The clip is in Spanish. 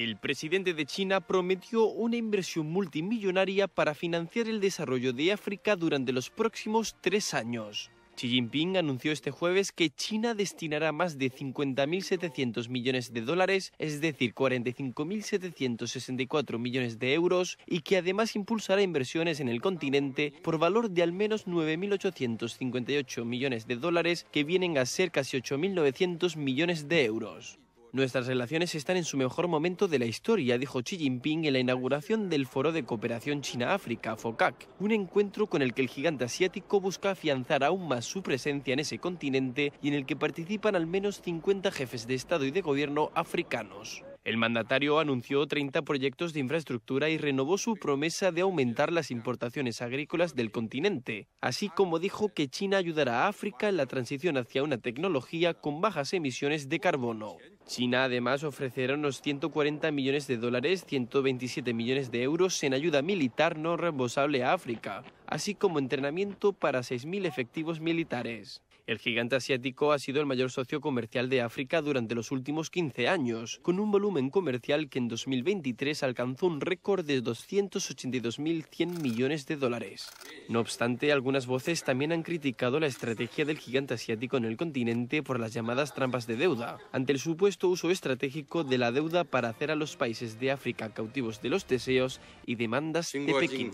El presidente de China prometió una inversión multimillonaria para financiar el desarrollo de África durante los próximos tres años. Xi Jinping anunció este jueves que China destinará más de 50.700 millones de dólares, es decir, 45.764 millones de euros, y que además impulsará inversiones en el continente por valor de al menos 9.858 millones de dólares, que vienen a ser casi 8.900 millones de euros. Nuestras relaciones están en su mejor momento de la historia, dijo Xi Jinping en la inauguración del Foro de Cooperación China-África, FOCAC, un encuentro con el que el gigante asiático busca afianzar aún más su presencia en ese continente y en el que participan al menos 50 jefes de Estado y de Gobierno africanos. El mandatario anunció 30 proyectos de infraestructura y renovó su promesa de aumentar las importaciones agrícolas del continente, así como dijo que China ayudará a África en la transición hacia una tecnología con bajas emisiones de carbono. China además ofrecerá unos 140 millones de dólares, 127 millones de euros en ayuda militar no reembolsable a África, así como entrenamiento para 6.000 efectivos militares. El gigante asiático ha sido el mayor socio comercial de África durante los últimos 15 años, con un volumen comercial que en 2023 alcanzó un récord de 282.100 millones de dólares. No obstante, algunas voces también han criticado la estrategia del gigante asiático en el continente por las llamadas trampas de deuda, ante el supuesto uso estratégico de la deuda para hacer a los países de África cautivos de los deseos y demandas de Pekín.